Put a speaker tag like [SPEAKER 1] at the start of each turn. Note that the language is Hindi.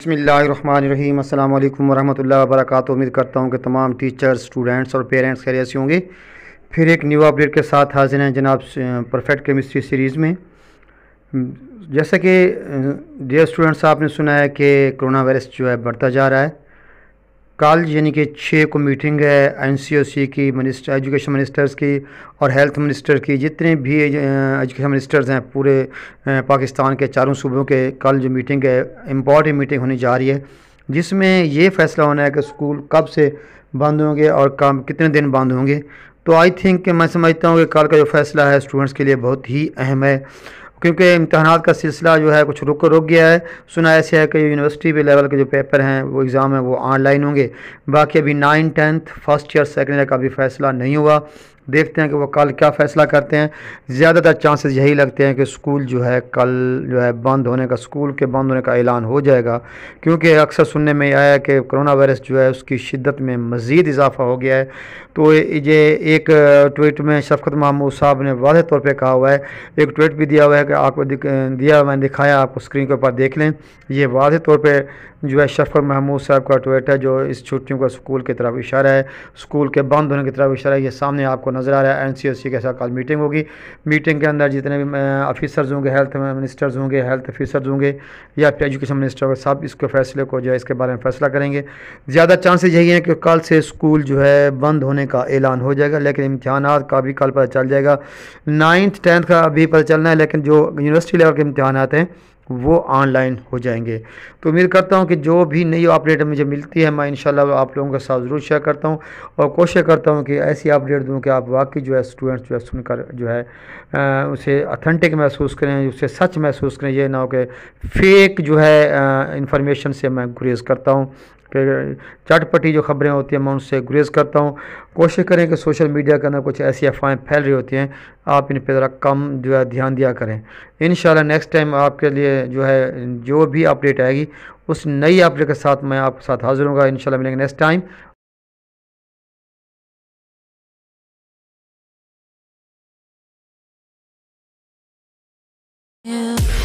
[SPEAKER 1] बसमीम अल्लाम वरहमल वर्क उम्मीद करता हूँ कि तमाम टीचर्स स्टूडेंट्स और पेरेंट्स खैर से होंगे फिर एक न्यू अपडेट के साथ हाजिर हैं जनाब परफेक्ट केमिस्ट्री सीरीज़ में जैसा कि डियर स्टूडेंट्स आपने सुना है कि कोरोना वायरस जो है बढ़ता जा रहा है कल यानी कि छः को मीटिंग है एनसीओसी की मिनिस्टर एजुकेशन मिनिस्टर्स की और हेल्थ मिनिस्टर की जितने भी एजुकेशन मिनिस्टर्स हैं पूरे पाकिस्तान के चारों सूबों के कल जो मीटिंग है इम्पॉर्टेंट मीटिंग होने जा रही है जिसमें ये फैसला होना है कि स्कूल कब से बंद होंगे और कब कितने दिन बंद होंगे तो आई थिंक मैं समझता हूँ कि कल का जो फैसला है स्टूडेंट्स के लिए बहुत ही अहम है क्योंकि इम्तहान का सिलसिला जो है कुछ रुक रुक गया है सुना ऐसे है कि यूनिवर्सिटी भी लेवल के जो पेपर हैं वो एग्ज़ाम है वो ऑनलाइन होंगे बाकी अभी nine tenth first year second year का भी फैसला नहीं हुआ देखते हैं कि वो कल क्या फ़ैसला करते हैं ज़्यादातर चांसेस यही लगते हैं कि स्कूल जो है कल जो है बंद होने का स्कूल के बंद होने का ऐलान हो जाएगा क्योंकि अक्सर सुनने में आया है कि कोरोना वायरस जो है उसकी शिद्दत में मज़ीद इजाफा हो गया है तो ये एक ट्वीट में शफकत महमूद साहब ने वाज तौर पर कहा हुआ है एक ट्वीट भी दिया हुआ है कि आपको दिया मैंने दिखाया आपको स्क्रीन के ऊपर देख लें ये वाज तौर पर जो है शफकत महमूद साहब का ट्वीट है जो इस छुट्टियों का स्कूल की तरफ इशारा है स्कूल के बंद होने की तरफ इशारा है ये सामने आपको नज़र आ रहा है एन के साथ कल मीटिंग होगी मीटिंग के अंदर जितने भी ऑफिसर्स होंगे हेल्थ मिनिस्टर्स होंगे हेल्थ ऑफिसर्स होंगे या फिर एजुकेशन मिनिस्टर सब इसके फैसले को जो है इसके बारे में फ़ैसला करेंगे ज़्यादा चांसेस यही हैं कि कल से स्कूल जो है बंद होने का ऐलान हो जाएगा लेकिन इम्तहान का भी कल पता चल जाएगा नाइन्थ टेंथ का भी पता चलना है लेकिन जो यूनिवर्सिटी लेवल के इम्तहान हैं वो ऑनलाइन हो जाएंगे तो उम्मीद करता हूँ कि जो भी नई अपडेट मुझे मिलती है मैं इन आप लोगों के साथ ज़रूर शेयर करता हूँ और कोशिश करता हूँ कि ऐसी अपडेट दूँ कि आप वाकई जो है स्टूडेंट्स जो है सुनकर जो है आ, उसे अथेंटिक महसूस करें उसे सच महसूस करें ये ना हो कि फ़ेक जो है इन्फॉर्मेशन से मैं गुरेज करता हूँ चटपटी जो खबरें होती हैं मैं उनसे गुरेज करता हूँ कोशिश करें कि सोशल मीडिया के अंदर कुछ ऐसी अफवाहें फैल रही होती हैं आप इन पर ज़रा कम जो है ध्यान दिया करें इन नेक्स्ट टाइम आपके लिए जो है जो भी अपडेट आएगी उस नई अपडेट के साथ मैं आपके साथ हाजिर हूँ इन मिलेंगे नेक्स्ट टाइम Yeah.